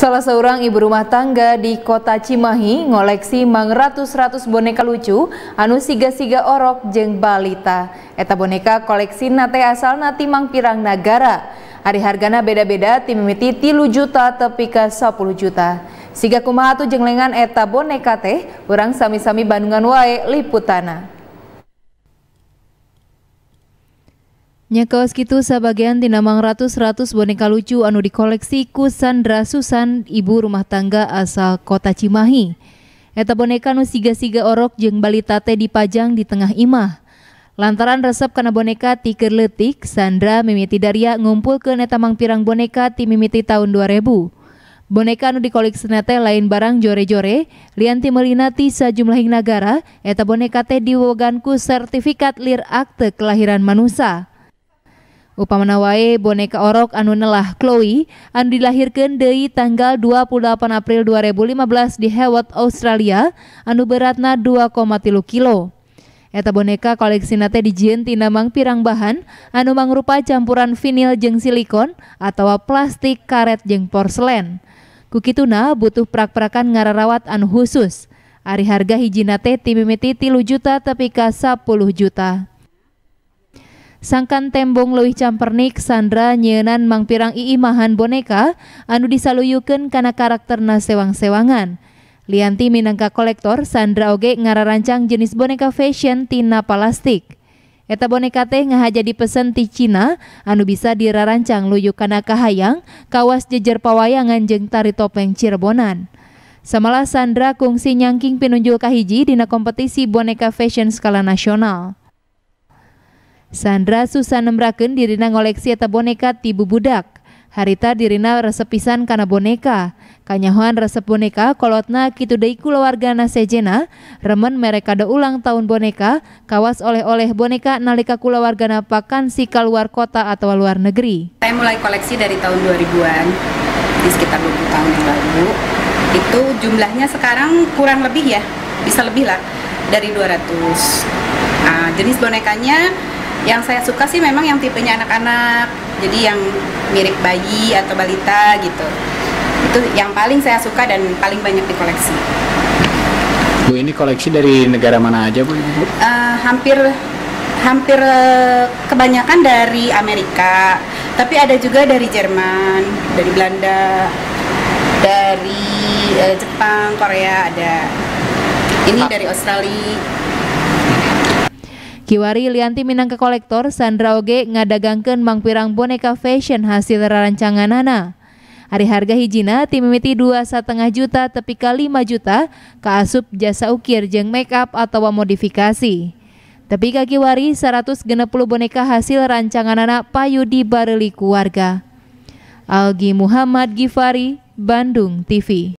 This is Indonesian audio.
Salah seorang ibu rumah tangga di kota Cimahi ngoleksi mang ratus-ratus boneka lucu anu siga-siga orok jeng balita. Eta boneka koleksi nate asal nati mang pirang nagara. Hari hargana beda-beda timimiti tilu juta tepi ke 10 juta. Siga kumaha tu jeng lengan eta boneka teh, orang sami-sami bandungan wae liputana. Nyekaos kitu sebagian tinamang ratus-ratus boneka lucu anu dikoleksi ku Sandra Susan, ibu rumah tangga asal kota Cimahi. Eta boneka nu siga-siga orok jeng balita teh dipajang di tengah imah. Lantaran resep kana boneka tiker letik, Sandra mimiti Daria ngumpul ke netamang pirang boneka ti mimiti tahun 2000. Boneka anu dikoleksi nete lain barang jore-jore, lianti melina ti sajumlahing negara, eta boneka teh diwoganku sertifikat lir akte kelahiran manusia. Upamana wae boneka orok anu nelah Chloe anu dilahirkan dari tanggal 28 April 2015 di Hewat, Australia anu beratna 2,3 kilo. Eta boneka koleksi nate dijieun tina mang pirang bahan anu mangrupa campuran vinil jeng silikon atau plastik karet jeng porselen. Kukituna butuh prak-prakan ngararawat anu khusus. Ari harga hiji nate timimiti tilu juta tapi ka 10 juta sangkan tembong loih campernik Sandra nyenan mangpirang iimahan boneka anu disaluyukeun karena karakterna sewang-sewangan. Lianti minangka kolektor Sandra oge ngararancang jenis boneka fashion tina plastik. Eta boneka teh ngahaja dipesen ti Cina anu bisa dirarancang luyu kana kahayang kawas jejer pawayangan jeng tari topeng Cirebonan. Samalah Sandra kungsi nyangking pinunjul kahiji dina kompetisi boneka fashion skala nasional. Sandra susanemrakeun dirina ngoleksi eta boneka tibu budak. Harita dirina resepisan karena boneka. Kanyahuan resep boneka kolotna kitu deiku kulawargana sejena, remen mereka de ulang tahun boneka, kawas oleh-oleh boneka nalika kulawargana pakan sikal luar kota atau luar negeri. Saya mulai koleksi dari tahun 2000-an, di sekitar 20 tahun yang lalu. Itu jumlahnya sekarang kurang lebih ya, bisa lebih lah, dari 200. Nah, jenis bonekanya yang saya suka sih memang yang tipenya anak-anak jadi yang mirip bayi atau balita gitu itu yang paling saya suka dan paling banyak di koleksi Bu ini koleksi dari negara mana aja Bu? Uh, hampir hampir eh, kebanyakan dari Amerika tapi ada juga dari Jerman dari Belanda dari uh, Jepang Korea ada ini ah. dari Australia Kiwari Lianti Minang kolektor, Sandra Oge ngadagangkan mangpirang boneka fashion hasil rancangan Nana. Hari harga hijina timimiti dua setengah juta tapi kali lima juta asup jasa ukir jeng make up atau modifikasi. Tepi kaki wari 160 boneka hasil rancangan anak payu di bareli keluarga. Algi Muhammad Gifari, Bandung TV.